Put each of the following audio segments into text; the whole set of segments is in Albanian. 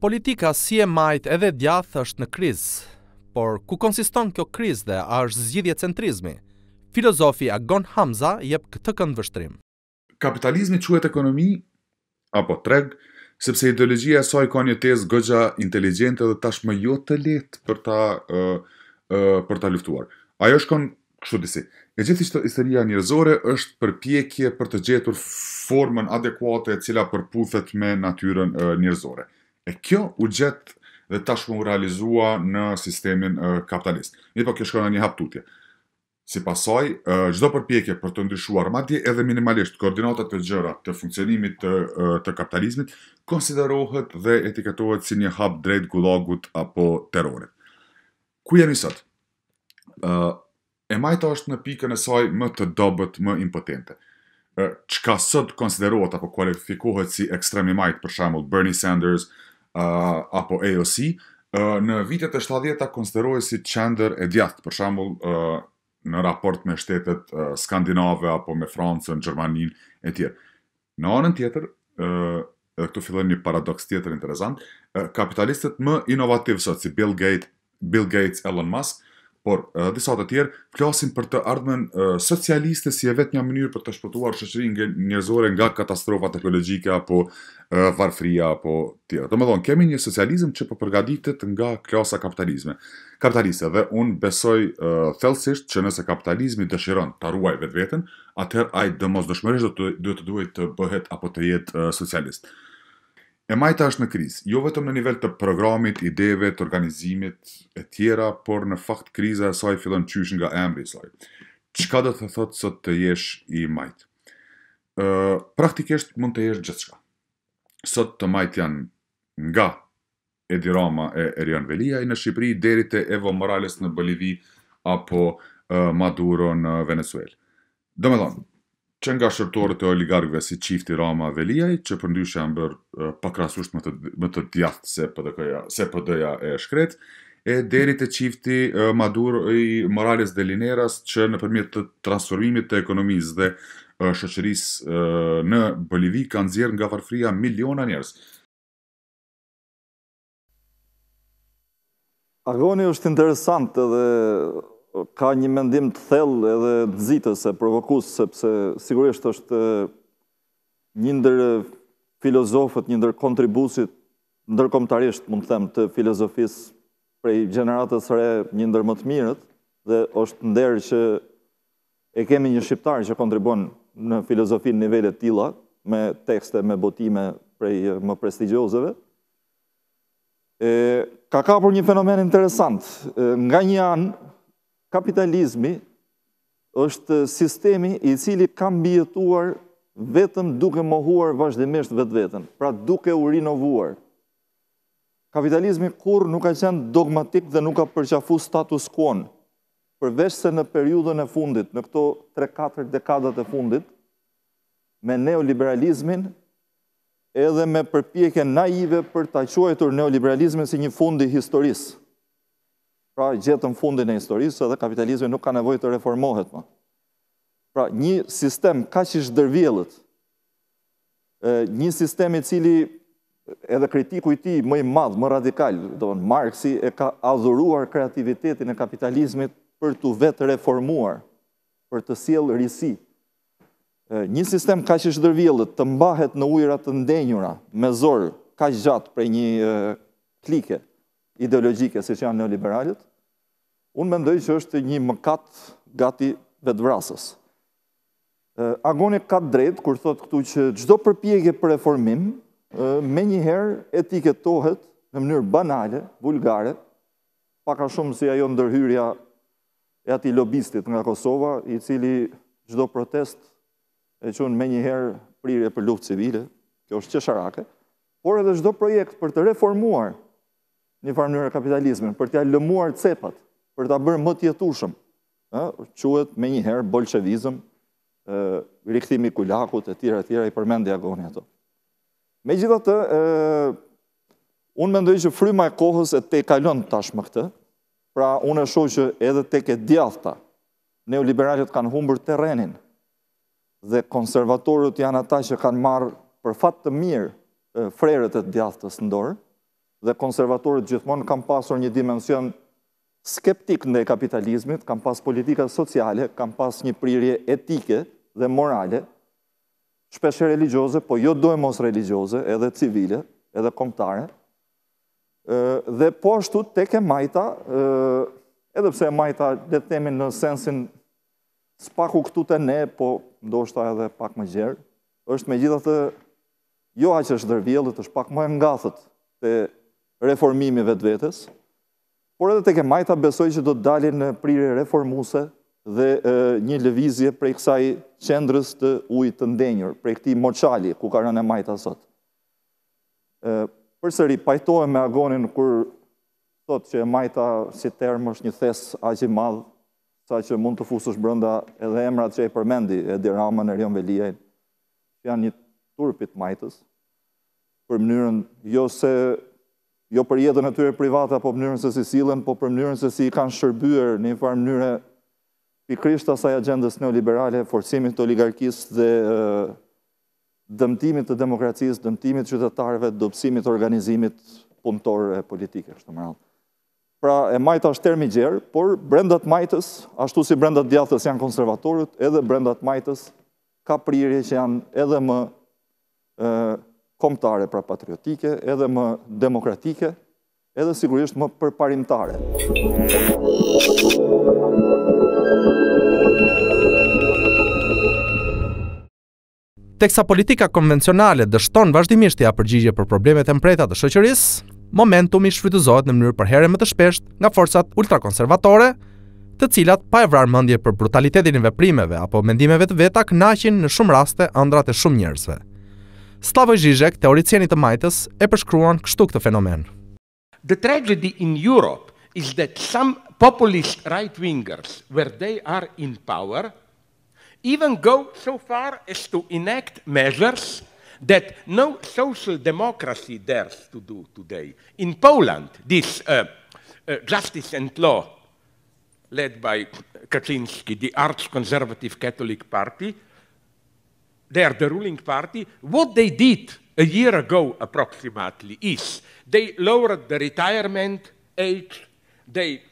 Politika si e majt edhe djath është në kriz, por ku konsiston kjo kriz dhe a është zgjidhje centrizmi? Filozofi Agon Hamza jep këtë këndë vështrim. Kapitalizmi quet ekonomi, apo treg, sepse ideologjia saj ka një tezë gëgja inteligente dhe tashmë jo të letë për ta, për ta luftuar. Ajo është konë, kështu disi, E gjithë ishtë isteria njërzore është përpjekje për të gjetur formën adekuate e cila përpufet me natyren njërzore. E kjo u gjetë dhe tashmë u realizua në sistemin kapitalist. Një po kjo shkërën në një haptutje. Si pasaj, gjdo përpjekje për të ndryshuar madje edhe minimalisht koordinatat të gjëra të funksionimit të kapitalizmit konsiderohet dhe etiketohet si një hap drejt gulagut apo terrorit. Ku jemi sëtë? e majta është në pikën e saj më të dobët, më impotente. Qka sot konsiderot apo kualifikohet si ekstremi majtë, për shambull Bernie Sanders uh, apo AOC, në vitet e 70-ta konsiderohet si qender e djathtë, për shambull në raport me shtetet skandinave apo me Francën, Gjermanin e tjerë. Në anën tjetër, uh, edhe këtu fillon një paradoks tjetër interesant, kapitalistët më inovativë sot si Bill Gates, Bill Gates, Elon Musk, por edhe disa të tjerë flasin për të ardhmen socialiste si e vetë një mënyrë për të shpëtuar shëqërin nge njëzore nga katastrofa teknologjike apo varfria apo tjera. Të më dhonë, kemi një socializm që po përgaditit nga klasa kapitalizme. Kapitaliste dhe unë besoj thelsisht që nëse kapitalizmi dëshiron të arruaj vetë vetën, atëher ajtë mos dëshmërisht dhe duhet të duhet të bëhet apo të jetë socialistë. E majta është në kriz, jo vetëm në nivel të programit, ideve, të organizimit e tjera, por në fakt kriza e saj fillon qysh nga emri saj. Qka do të thotë sot të jesh i majtë? Uh, praktikisht mund të jesh gjithë shka. Sot të majtë janë nga Edi Rama e Erion Veliaj në Shqipëri, deri të Evo Morales në Bolivij, apo uh, Maduro në Venezuela. Do me thonë, që nga shërtorët e oligarkëve si qifti Rama Veliaj, që përndysh janë bërë pakrasusht më të djathë se përdoja e shkret, e deri te qifti Maduro i Morales de Lineras, që në përmjet të transformimit të ekonomisë dhe shoqërisë në Bolivik kanë zjerë nga varfria miliona njerës. Agoni është interesant edhe ka një mendim të thellë edhe të zitës e provokus, sepse sigurisht është një ndër filozofët, një ndër kontribusit, ndërkomtarisht mund të them të filozofis prej generatës re një ndër më të mirët, dhe është ndërë që e kemi një shqiptar që kontribuan në filozofin nivellet tila, me tekste, me botime prej më prestigjozeve, ka kapur një fenomen interesant. Nga një anë, kapitalizmi është sistemi i cili kam bjetuar vetëm duke mohuar vazhdimisht vetë vetën, pra duke u rinovuar. Kapitalizmi kur nuk ka qenë dogmatik dhe nuk ka përqafu status kuon, përveç se në periudën e fundit, në këto 3-4 dekadat e fundit, me neoliberalizmin edhe me përpjekje naive për ta quajtur neoliberalizmin si një fundi historisë pra gjithë në fundin e historisë dhe kapitalizme nuk ka nevoj të reformohet më. Po. Pra një sistem ka që shdërvjelët, një sistem e cili edhe kritiku i ti mëj madhë, më radikal, do në Marksi e ka adhuruar kreativitetin e kapitalizmit për të vetë reformuar, për të sielë risi. Një sistem ka që shdërvjelët të mbahet në ujrat të ndenjura, me zorë, ka gjatë prej një klike ideologike, si që janë neoliberalit, Unë mendoj që është një mëkat gati vetë vrasës. Agoni ka drejtë kur thotë këtu që gjdo përpjegje për reformim, me njëherë etiketohet në mënyrë banale, vulgare, paka shumë si ajo ndërhyrja e ati lobistit nga Kosova, i cili gjdo protest e qënë me njëherë prirje për luft civile, kjo është sharake, por edhe gjdo projekt për të reformuar një farmënyrë e kapitalizmin, për t'ja lëmuar cepat, për ta bërë më tjetushëm. Quhet me njëherë bolshevizm, rikëthimi kulakut, e tira, e tira, i përmend diagoni ato. Me gjitha të, unë mendoj që fryma e kohës e te kalon tashmë këtë, pra unë e shojë që edhe te ke djathta, neoliberalit kanë humbër terenin, dhe konservatorët janë ata që kanë marë për fatë të mirë frerët e djathtës ndorë, dhe konservatorët gjithmonë kanë pasur një dimension skeptik në kapitalizmit, kam pas politika sociale, kam pas një prirje etike dhe morale, shpeshe religioze, po jo do e mos religioze, edhe civile, edhe komptare, dhe po ashtu të ke majta, edhe pse majta dhe temin në sensin spaku këtu të ne, po ndoshta edhe pak më gjerë, është me gjithë jo të jo aqë është dërvjellët, është pak më e ngathët të reformimi vetë vetës, por edhe të ke majta besoj që do të dalin në prirë reformuse dhe një levizje prej kësaj qendrës të ujtë të ndenjër, prej këti moçali ku ka rënë e majta sot. Përse ripajtoj me agonin kër sot që e majta si termë është një thes aqë i madhë, sa që mund të fusësh brënda edhe emrat që e përmendi e dirama në rion velijaj. janë një turpit majtës, për mënyrën, jo se jo për jetën e tyre private, apo mënyrën se si silën, po për mënyrën se si i kanë shërbyer një farë mënyre pikrisht asaj agendës neoliberale, forësimit të oligarkisë dhe dëmtimit të demokracisë, dëmtimit qytetarëve, dobësimit të organizimit punëtor e politike, kështu më Pra e majtë është termi gjerë, por brendat majtës, ashtu si brendat djathës janë konservatorët, edhe brendat majtës ka prirje që janë edhe më komptare pra patriotike, edhe më demokratike, edhe sigurisht më përparimtare. Teksa politika konvencionale dështon vazhdimisht ja përgjigje për problemet e mpreta të shëqëris, momentum i shfrytëzohet në mënyrë për herë më të shpesht nga forcat ultrakonservatore, të cilat pa e vrarë mëndje për brutalitetin i veprimeve apo mendimeve të veta kënaqin në shumë raste andrat e shumë njerëzve. Stavo Zizek, teoricieni të majtës, e përshkruan kështu këtë fenomen. The tragedy in Europe is that some populist right-wingers, where they are in power, even go so far as to enact measures that no social democracy dares to do today. In Poland, this uh, uh, justice and law led by Kaczynski, the arch-conservative Catholic party, they are the ruling party. What they did a year ago, approximately, is they lowered the retirement age, they,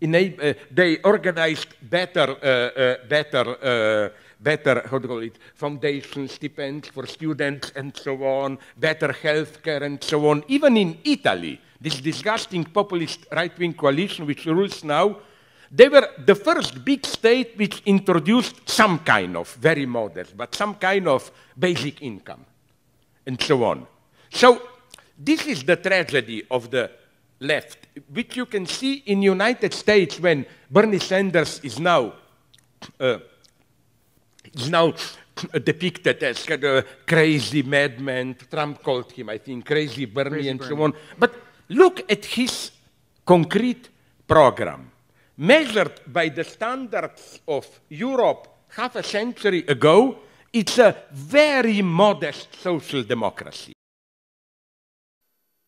enable, uh, they organized better, uh, uh, better, uh, better, how do you call it, foundations, stipends for students and so on, better healthcare and so on. Even in Italy, this disgusting populist right-wing coalition which rules now they were the first big state which introduced some kind of, very modest, but some kind of basic income and so on. So this is the tragedy of the left, which you can see in United States when Bernie Sanders is now, uh, is now depicted as kind of crazy madman. Trump called him, I think, crazy Bernie crazy and Bernie. so on. But look at his concrete program. measured by the standards of Europe half a century ago, it's a very modest social democracy.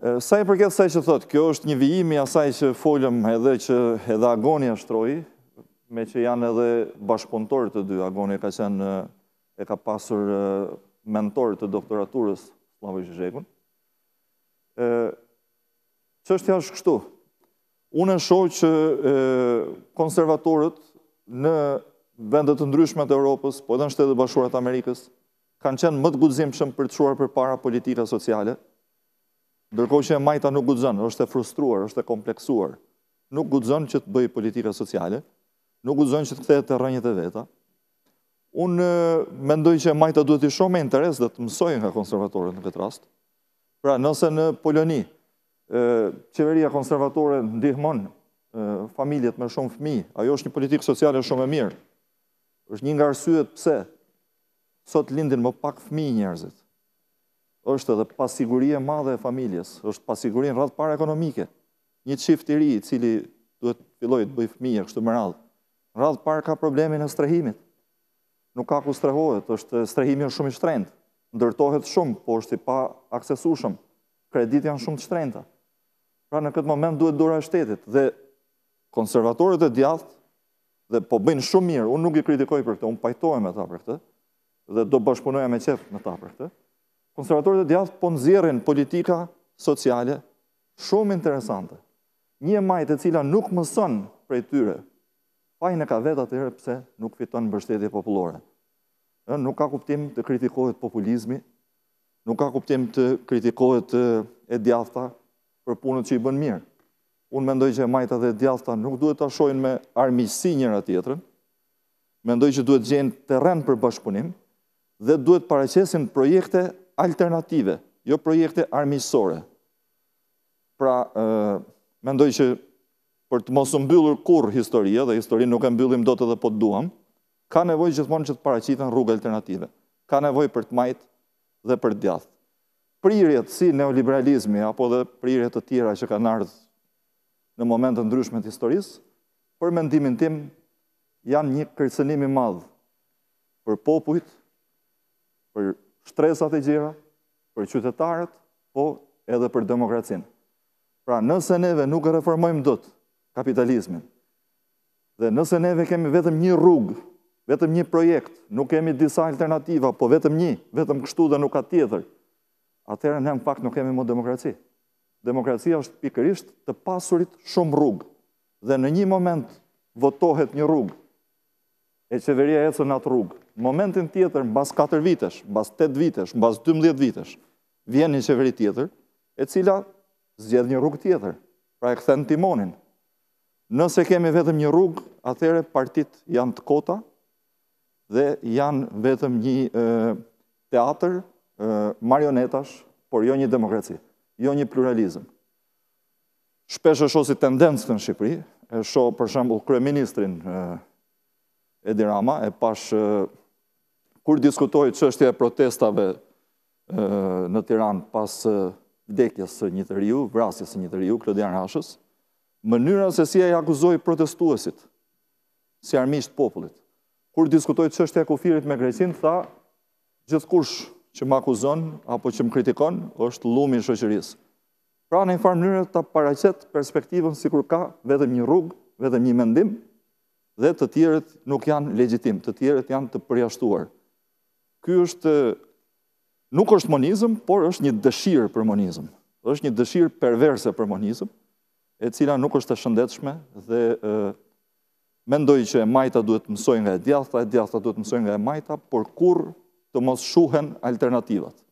Eh, sa i përket sa i që thot, kjo është një vijimi asaj që foljëm edhe që edhe agoni ashtroji, me që janë edhe bashkëpontorët të dy, agoni ka qenë, eh, e ka pasur eh, mentor të doktoraturës, Slavoj Zhizhekun. Që është janë shkështu, Unë shoj që konservatorët në vendet të ndryshme të Europës, po edhe në shtetet e bashkuara të Amerikës, kanë qenë më të guximshëm për të çuar përpara politika sociale. Ndërkohë që e majta nuk guxon, është e frustruar, është e kompleksuar. Nuk guxon që të bëj politika sociale, nuk guxon që të kthehet të rrënjët e veta. Unë mendoj që majta duhet të shohë me interes dhe të mësojë nga konservatorët në këtë rast. Pra, nëse në Poloni, qeveria konservatore ndihmon familjet me shumë fmi, ajo është një politikë sociale shumë e mirë, është një nga rësyet pse, sot lindin më pak fmi njerëzit, është edhe pasigurie madhe e familjes, është pasigurie në ratë parë ekonomike, një qift i ri, cili duhet të filloj të bëj fmi e kështu më radhë, në ratë parë ka problemin në strehimit, nuk ka ku strehohet, është strehimi shumë i shtrendë, ndërtohet shumë, po është i pa aksesushëm, kredit janë shumë të shtrendëta, Pra në këtë moment duhet dora e shtetit. Dhe konservatorit e djath, dhe po bëjnë shumë mirë, unë nuk i kritikoj për këtë, unë pajtoj me ta për këtë, dhe do bashkëpunoja me qefë me ta për këtë. Konservatorit e djath po nëzirin politika sociale shumë interesante. Një majtë e cila nuk mësën prej tyre, fajnë e ka vetë atërë pëse nuk fiton në bështetje populore. Nuk ka kuptim të kritikohet populizmi, nuk ka kuptim të kritikohet e djatha, për punët që i bën mirë. Unë mendoj që majta dhe djathta nuk duhet të ashojnë me armisi njëra tjetërën, mendoj që duhet gjenë teren për bashkëpunim, dhe duhet pareqesin projekte alternative, jo projekte armisore. Pra, mendoj që për të mosë mbyllur kur historie, dhe historie nuk e mbyllim do të dhe po të duham, ka nevoj gjithmonë që të pareqitën rrugë alternative. Ka nevoj për të majtë dhe për djathë prirjet si neoliberalizmi, apo dhe prirjet të tjera që ka nardhë në momentën ndryshme të historisë, për mendimin tim janë një kërcenimi madhë për popujt, për shtresat e gjera, për qytetarët, po edhe për demokracinë. Pra nëse neve nuk reformojmë dhëtë kapitalizmin, dhe nëse neve kemi vetëm një rrugë, vetëm një projekt, nuk kemi disa alternativa, po vetëm një, vetëm kështu dhe nuk ka tjetër, atëherë ne në fakt nuk kemi më demokraci. Demokracia është pikërisht të pasurit shumë rrugë. Dhe në një moment votohet një rrugë e qeveria ecën në atë rrugë. Momentin tjetër, mbas 4 vitesh, mbas 8 vitesh, mbas 12 vitesh, vjen një qeveri tjetër, e cila zgjedh një rrugë tjetër, pra e këthen timonin. Nëse kemi vetëm një rrugë, atëherë partit janë të kota dhe janë vetëm një teatër marionetash, por jo një demokraci, jo një pluralizm. Shpesh e shohë si tendencë të në Shqipëri, e shohë për shembul kreministrin Edi Rama, e pash kur diskutoj që është e protestave në Tiran pas vdekjes së një të riu, vrasjes së një të riu, Klodian Rashës, mënyra se si e akuzoi protestuesit, si armisht popullit, kur diskutoj që është e kufirit me grejsin, tha gjithë kushë, që më akuzon apo që më kritikon, është lumi në shoqërisë. Pra në farë njërë të paracet perspektivën si kur ka vetëm një rrugë, vetëm një mendim, dhe të tjerët nuk janë legjitim, të tjerët janë të përjashtuar. Ky është, nuk është monizm, por është një dëshirë për monizm. është një dëshirë perverse për monizm, e cila nuk është të shëndetshme dhe mendoj që e majta duhet mësojnë nga e djathta, e djathta duhet mësojnë nga e majta, por kur të mos shuhen alternativat.